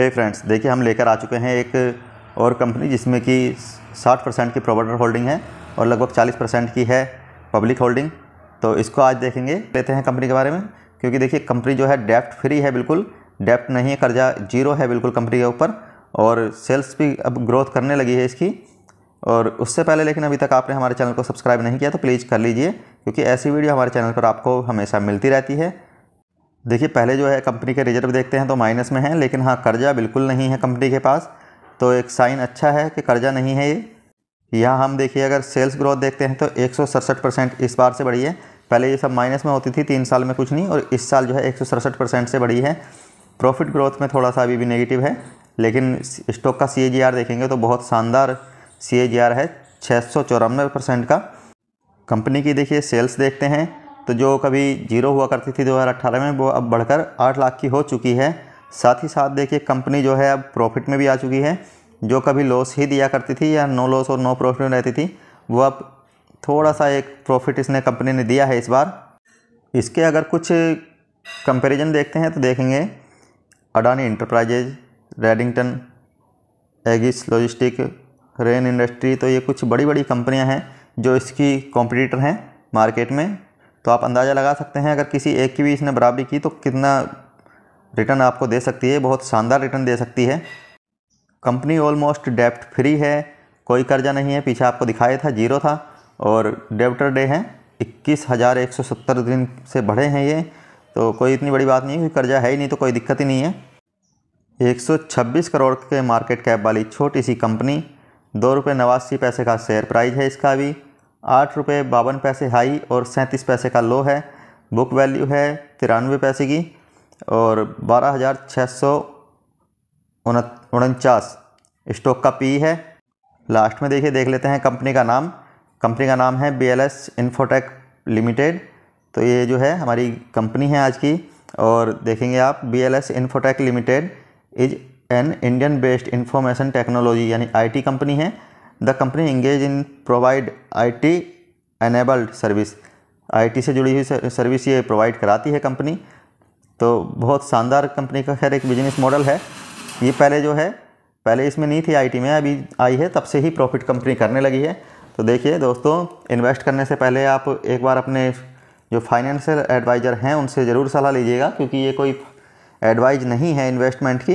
है फ्रेंड्स देखिए हम लेकर आ चुके हैं एक और कंपनी जिसमें कि 60 परसेंट की प्रोवाइडर होल्डिंग है और लगभग 40 परसेंट की है पब्लिक होल्डिंग तो इसको आज देखेंगे लेते हैं कंपनी के बारे में क्योंकि देखिए कंपनी जो है डेप्ट फ्री है बिल्कुल डेप्ट नहीं है कर्जा जीरो है बिल्कुल कंपनी के ऊपर और सेल्स भी अब ग्रोथ करने लगी है इसकी और उससे पहले लेकिन अभी तक आपने हमारे चैनल को सब्सक्राइब नहीं किया तो प्लीज़ कर लीजिए क्योंकि ऐसी वीडियो हमारे चैनल पर आपको हमेशा मिलती रहती है देखिए पहले जो है कंपनी के रिजर्व देखते हैं तो माइनस में है लेकिन हाँ कर्जा बिल्कुल नहीं है कंपनी के पास तो एक साइन अच्छा है कि कर्जा नहीं है ये यहाँ हम देखिए अगर सेल्स ग्रोथ देखते हैं तो एक परसेंट इस बार से बढ़ी है पहले ये सब माइनस में होती थी तीन साल में कुछ नहीं और इस साल जो है एक परसेंट से बढ़ी है प्रॉफिट ग्रोथ में थोड़ा सा अभी भी नेगेटिव है लेकिन स्टॉक का सी देखेंगे तो बहुत शानदार सी है छः परसेंट का कंपनी की देखिए सेल्स देखते हैं तो जो कभी जीरो हुआ करती थी 2018 में वो अब बढ़कर आठ लाख की हो चुकी है साथ ही साथ देखिए कंपनी जो है अब प्रॉफिट में भी आ चुकी है जो कभी लॉस ही दिया करती थी या नो लॉस और नो प्रॉफिट में रहती थी वो अब थोड़ा सा एक प्रॉफिट इसने कंपनी ने दिया है इस बार इसके अगर कुछ कंपैरिजन देखते हैं तो देखेंगे Adani Enterprises Redington Aegis logistic rain industry तो ये कुछ बड़ी बड़ी कंपनियाँ हैं जो इसकी कॉम्पिटिटर हैं मार्केट में तो आप अंदाज़ा लगा सकते हैं अगर किसी एक की भी इसने बराबरी की तो कितना रिटर्न आपको दे सकती है बहुत शानदार रिटर्न दे सकती है कंपनी ऑलमोस्ट डेप्ट फ्री है कोई कर्जा नहीं है पीछे आपको दिखाया था जीरो था और डेप्टर डे है इक्कीस हज़ार एक सौ सत्तर दिन से बढ़े हैं ये तो कोई इतनी बड़ी बात नहीं है कर्जा है ही नहीं तो कोई दिक्कत ही नहीं है एक सौ छब्बीस करोड़ के मार्केट कैप वाली छोटी सी कंपनी दो रुपये नवासी पैसे का शेयर प्राइस है इसका भी आठ रुपये बावन पैसे हाई और सैंतीस पैसे का लो है बुक वैल्यू है तिरानवे पैसे की और बारह हज़ार छः सौ उनचास स्टॉक का पी है लास्ट में देखिए देख लेते हैं कंपनी का नाम कंपनी का नाम है B L S Infotech Limited तो ये जो है हमारी कंपनी है आज की और देखेंगे आप B L S Infotech Limited is an Indian based information technology यानी आईटी कंपनी है the company engage in provide IT enabled service IT से जुड़ी हुई सर्विस ये प्रोवाइड कराती है कंपनी तो बहुत शानदार कंपनी का खैर एक बिजनेस मॉडल है ये पहले जो है पहले इसमें नहीं थी आईटी में अभी आई है तब से ही प्रॉफिट कंपनी करने लगी है तो देखिए दोस्तों इन्वेस्ट करने से पहले आप एक बार अपने जो फाइनेंशियल एडवाइज़र हैं उनसे ज़रूर सलाह लीजिएगा क्योंकि ये कोई एडवाइज नहीं है इन्वेस्टमेंट की